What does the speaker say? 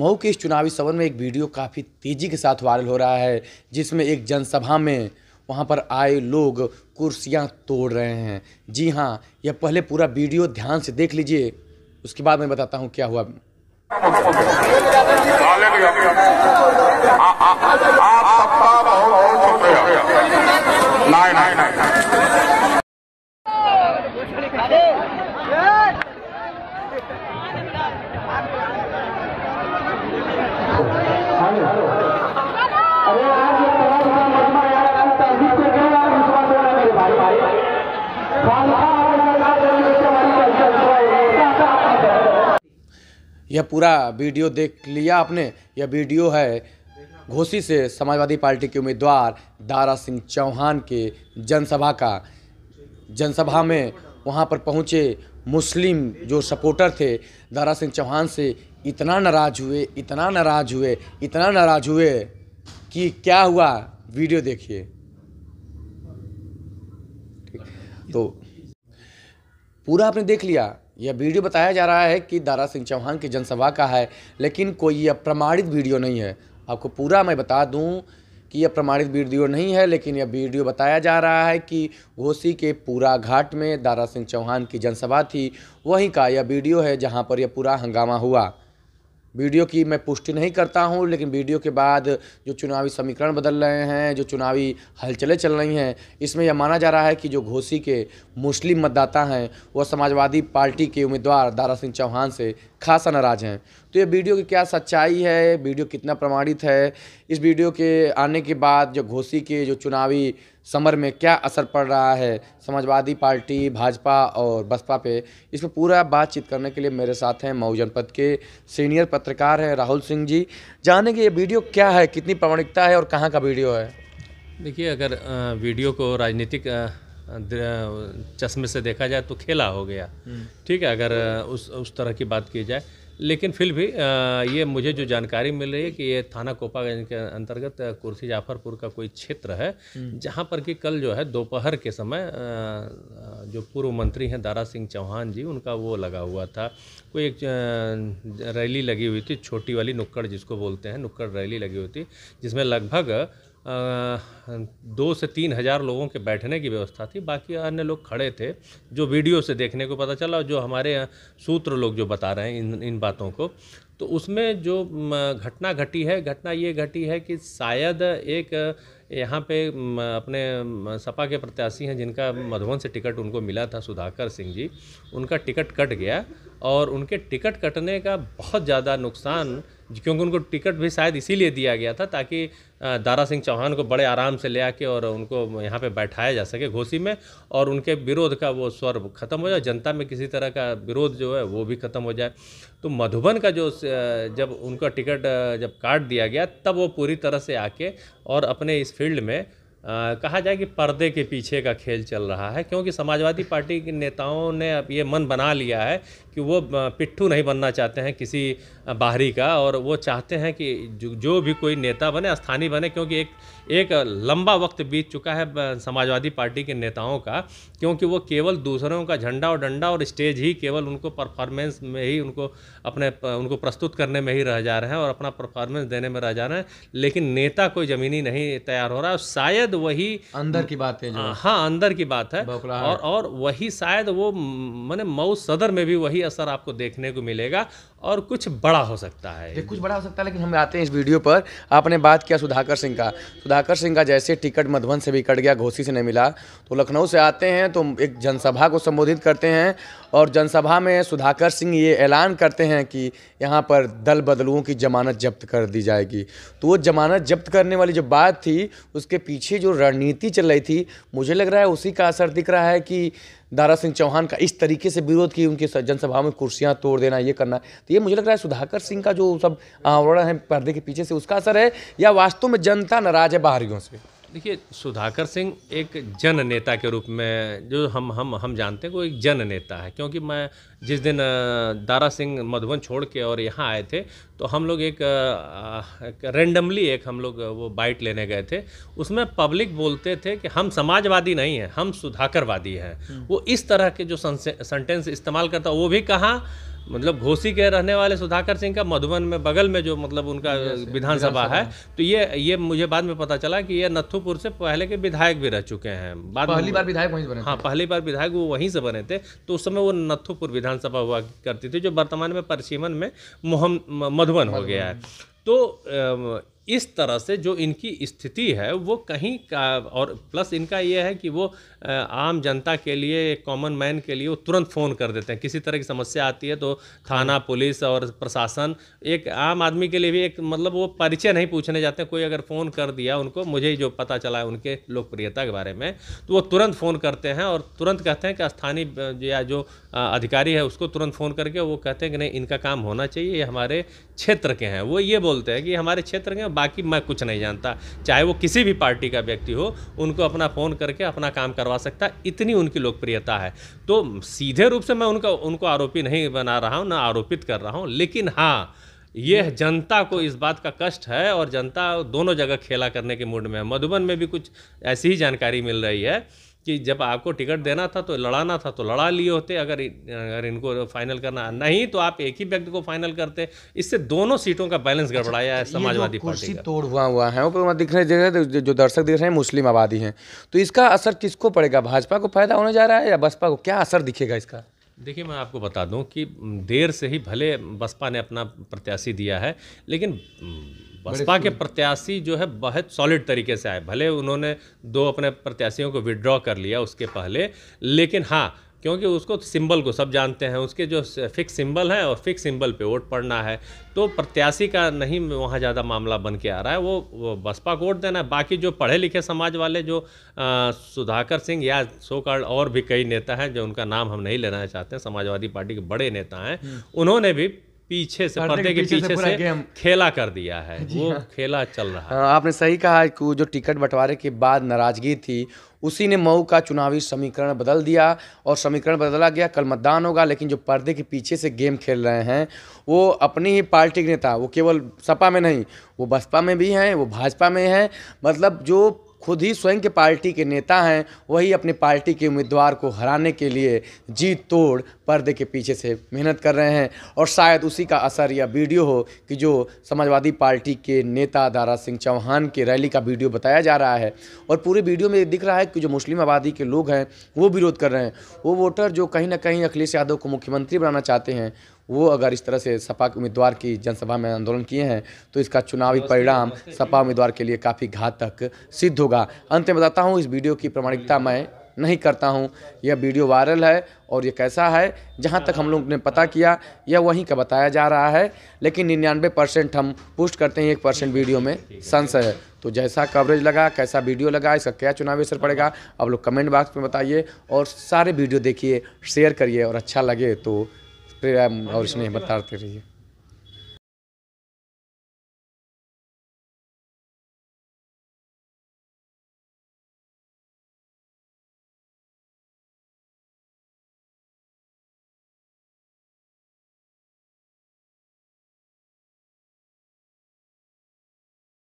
मऊ के इस चुनावी सवन में एक वीडियो काफ़ी तेजी के साथ वायरल हो रहा है जिसमें एक जनसभा में वहाँ पर आए लोग कुर्सियाँ तोड़ रहे हैं जी हाँ यह पहले पूरा वीडियो ध्यान से देख लीजिए उसके बाद मैं बताता हूँ क्या हुआ हाँ, हाँ, हाँ। आप सबका बहुत बहुत शुक्रिया नहीं नहीं नहीं यह पूरा वीडियो देख लिया आपने यह वीडियो है घोसी से समाजवादी पार्टी के उम्मीदवार दारा सिंह चौहान के जनसभा का जनसभा में वहाँ पर पहुँचे मुस्लिम जो सपोर्टर थे दारा सिंह चौहान से इतना नाराज़ हुए इतना नाराज़ हुए इतना नाराज़ हुए कि क्या हुआ वीडियो देखिए तो पूरा आपने देख लिया यह वीडियो बताया जा रहा है कि दारा सिंह चौहान की जनसभा का है लेकिन कोई यह प्रमाणित वीडियो नहीं है आपको पूरा मैं बता दूं कि यह प्रमाणित वीडियो नहीं है लेकिन यह वीडियो बताया जा रहा है कि घोसी के पूरा घाट में दारा सिंह चौहान की जनसभा थी वहीं का यह वीडियो है जहां पर यह पूरा हंगामा हुआ वीडियो की मैं पुष्टि नहीं करता हूं लेकिन वीडियो के बाद जो चुनावी समीकरण बदल रहे हैं जो चुनावी हलचलें चल रही हैं इसमें यह माना जा रहा है कि जो घोसी के मुस्लिम मतदाता हैं वह समाजवादी पार्टी के उम्मीदवार दारा सिंह चौहान से खासा नाराज़ हैं तो ये वीडियो की क्या सच्चाई है वीडियो कितना प्रमाणित है इस वीडियो के आने के बाद जो घोसी के जो चुनावी समर में क्या असर पड़ रहा है समाजवादी पार्टी भाजपा और बसपा पे इस पर पूरा बातचीत करने के लिए मेरे साथ हैं मऊ जनपद के सीनियर पत्रकार हैं राहुल सिंह जी जानेंगे ये वीडियो क्या है कितनी प्रमाणिकता है और कहाँ का वीडियो है देखिए अगर वीडियो को राजनीतिक चश्मे से देखा जाए तो खेला हो गया हम्म। ठीक है अगर उस उस तरह की बात की जाए लेकिन फिर भी ये मुझे जो जानकारी मिल रही है कि ये थाना कोपागंज के अंतर्गत कुर्सी जाफरपुर का कोई क्षेत्र है हम्म। जहाँ पर कि कल जो है दोपहर के समय जो पूर्व मंत्री हैं दारा सिंह चौहान जी उनका वो लगा हुआ था कोई एक रैली लगी हुई थी छोटी वाली नुक्कड़ जिसको बोलते हैं नुक्कड़ रैली लगी हुई थी जिसमें लगभग दो से तीन हज़ार लोगों के बैठने की व्यवस्था थी बाकी अन्य लोग खड़े थे जो वीडियो से देखने को पता चला और जो हमारे सूत्र लोग जो बता रहे हैं इन इन बातों को तो उसमें जो घटना घटी है घटना ये घटी है कि शायद एक यहाँ पे अपने सपा के प्रत्याशी हैं जिनका मधुबन से टिकट उनको मिला था सुधाकर सिंह जी उनका टिकट कट गया और उनके टिकट कटने का बहुत ज़्यादा नुकसान क्योंकि उनको टिकट भी शायद इसीलिए दिया गया था ताकि दारा सिंह चौहान को बड़े आराम से ले आके और उनको यहाँ पे बैठाया जा सके घोसी में और उनके विरोध का वो स्वर खत्म हो जाए जनता में किसी तरह का विरोध जो है वो भी खत्म हो जाए तो मधुबन का जो जब उनका टिकट जब काट दिया गया तब वो पूरी तरह से आके और अपने इस फील्ड में आ, कहा जाए कि पर्दे के पीछे का खेल चल रहा है क्योंकि समाजवादी पार्टी के नेताओं ने अब ये मन बना लिया है कि वो पिट्ठू नहीं बनना चाहते हैं किसी बाहरी का और वो चाहते हैं कि जो, जो भी कोई नेता बने स्थानीय बने क्योंकि एक एक लंबा वक्त बीत चुका है समाजवादी पार्टी के नेताओं का क्योंकि वो केवल दूसरों का झंडा और डंडा और स्टेज ही केवल उनको परफॉर्मेंस में ही उनको अपने उनको प्रस्तुत करने में ही रह जा रहे हैं और अपना परफॉर्मेंस देने में रह जा रहे हैं लेकिन नेता कोई ज़मीनी नहीं तैयार हो रहा है शायद शायद वही अंदर की बात है जो हाँ अंदर की बात है और और वही शायद वो मैंने मऊ सदर में भी वही असर आपको देखने को मिलेगा और कुछ बड़ा हो सकता है कुछ बड़ा हो सकता है लेकिन हम आते हैं इस वीडियो पर आपने बात किया सुधाकर सिंह का सुधाकर सिंह का जैसे टिकट मधुबन से भी कट गया घोसी से नहीं मिला तो लखनऊ से आते हैं तो एक जनसभा को संबोधित करते हैं और जनसभा में सुधाकर सिंह ये ऐलान करते हैं कि यहाँ पर दल बदलुओं की जमानत जब्त कर दी जाएगी तो वो जमानत जब्त करने वाली जो बात थी उसके पीछे जो रणनीति चल रही थी मुझे लग रहा है उसी का असर दिख रहा है कि दारा सिंह चौहान का इस तरीके से विरोध की उनकी जनसभा में कुर्सियां तोड़ देना ये करना तो ये मुझे लग रहा है सुधाकर सिंह का जो सब आवरण है पर्दे के पीछे से उसका असर है या वास्तव में जनता नाराज है बाहरियों से देखिए सुधाकर सिंह एक जन नेता के रूप में जो हम हम हम जानते हैं वो एक जन नेता है क्योंकि मैं जिस दिन दारा सिंह मधुबन छोड़ के और यहाँ आए थे तो हम लोग एक, एक रेंडमली एक हम लोग वो बाइट लेने गए थे उसमें पब्लिक बोलते थे कि हम समाजवादी नहीं हैं हम सुधाकरवादी हैं हम्म। वो इस तरह के जो सेंटेंस इस्तेमाल करता वो भी कहाँ मतलब घोसी के रहने वाले सुधाकर सिंह का मधुबन में बगल में जो मतलब उनका विधानसभा है तो ये ये मुझे बाद में पता चला कि ये नत्थुपुर से पहले के विधायक भी रह चुके हैं बाद पहली बार विधायक वहीं बने हाँ पहली बार विधायक वो वहीं से बने थे तो उस समय वो नत्थुपुर विधानसभा हुआ करती थी जो वर्तमान में परसीमन में मोहम मधुबन हो गया है तो इस तरह से जो इनकी स्थिति है वो कहीं का और प्लस इनका ये है कि वो आम जनता के लिए कॉमन मैन के लिए वो तुरंत फ़ोन कर देते हैं किसी तरह की समस्या आती है तो थाना हम्म। पुलिस और प्रशासन एक आम आदमी के लिए भी एक मतलब वो परिचय नहीं पूछने जाते हैं। कोई अगर फ़ोन कर दिया उनको मुझे ही जो पता चला है उनके लोकप्रियता के बारे में तो वो तुरंत फ़ोन करते हैं और तुरंत कहते हैं कि स्थानीय या जो अधिकारी है उसको तुरंत फ़ोन करके वो कहते हैं कि नहीं इनका काम होना चाहिए ये हमारे क्षेत्र के हैं वो ये बोलते हैं कि हमारे क्षेत्र के बाकी मैं कुछ नहीं जानता चाहे वो किसी भी पार्टी का व्यक्ति हो उनको अपना फ़ोन करके अपना काम करवा सकता इतनी उनकी लोकप्रियता है तो सीधे रूप से मैं उनका उनको आरोपी नहीं बना रहा हूँ ना आरोपित कर रहा हूँ लेकिन हाँ यह जनता को इस बात का कष्ट है और जनता दोनों जगह खेला करने के मूड में है मधुबन में भी कुछ ऐसी ही जानकारी मिल रही है कि जब आपको टिकट देना था तो लड़ाना था तो लड़ा लिए होते अगर अगर इनको फाइनल करना नहीं तो आप एक ही व्यक्ति को फाइनल करते इससे दोनों सीटों का बैलेंस अच्छा, गड़बड़ाया है तो समाजवादी पार्टी तोड़ हुआ हुआ है ऊपर तो दिख रहे जगह जो दर्शक दिख रहे हैं मुस्लिम आबादी है तो इसका असर किसको पड़ेगा भाजपा को फायदा होने जा रहा है या बसपा को क्या असर दिखेगा इसका देखिए मैं आपको बता दूं कि देर से ही भले बसपा ने अपना प्रत्याशी दिया है लेकिन बसपा के प्रत्याशी जो है बहुत सॉलिड तरीके से आए भले उन्होंने दो अपने प्रत्याशियों को विड्रॉ कर लिया उसके पहले लेकिन हाँ क्योंकि उसको सिंबल को सब जानते हैं उसके जो फिक्स सिंबल है और फिक्स सिंबल पे वोट पड़ना है तो प्रत्याशी का नहीं वहाँ ज़्यादा मामला बन के आ रहा है वो, वो बसपा को वोट देना है बाकी जो पढ़े लिखे समाज वाले जो आ, सुधाकर सिंह या सोकार्ड और भी कई नेता हैं जो उनका नाम हम नहीं लेना चाहते हैं समाजवादी पार्टी के बड़े नेता हैं हम्म। उन्होंने भी पीछे से पर्दे के पीछे, से, से, खेला कर दिया है वो हाँ। खेला चल रहा है हाँ, आपने सही कहा कि जो टिकट बंटवारे के बाद नाराजगी थी उसी ने मऊ का चुनावी समीकरण बदल दिया और समीकरण बदला गया कल मतदान होगा लेकिन जो पर्दे के पीछे से गेम खेल रहे हैं वो अपनी ही पार्टी के नेता वो केवल सपा में नहीं वो बसपा में भी हैं वो भाजपा में हैं मतलब जो खुद ही स्वयं के पार्टी के नेता हैं वही अपने पार्टी के उम्मीदवार को हराने के लिए जीत तोड़ पर्दे के पीछे से मेहनत कर रहे हैं और शायद उसी का असर या वीडियो हो कि जो समाजवादी पार्टी के नेता दारा सिंह चौहान के रैली का वीडियो बताया जा रहा है और पूरे वीडियो में दिख रहा है कि जो मुस्लिम आबादी के लोग हैं वो विरोध कर रहे हैं वो वोटर जो कहीं ना कहीं अखिलेश यादव को मुख्यमंत्री बनाना चाहते हैं वो अगर इस तरह से सपा के उम्मीदवार की जनसभा में आंदोलन किए हैं तो इसका चुनावी परिणाम सपा उम्मीदवार के लिए काफ़ी घातक सिद्ध होगा अंत में बताता हूँ इस वीडियो की प्रमाणिकता मैं नहीं करता हूँ यह वीडियो वायरल है और यह कैसा है जहाँ तक हम लोग ने पता किया यह वहीं का बताया जा रहा है लेकिन निन्यानवे परसेंट हम पुष्ट करते हैं एक परसेंट वीडियो में संशय है तो जैसा कवरेज लगा कैसा वीडियो लगा इसका क्या चुनावी असर पड़ेगा आप लोग कमेंट बॉक्स में बताइए और सारे वीडियो देखिए शेयर करिए और अच्छा लगे तो फिर और स्नेह बताते रहिए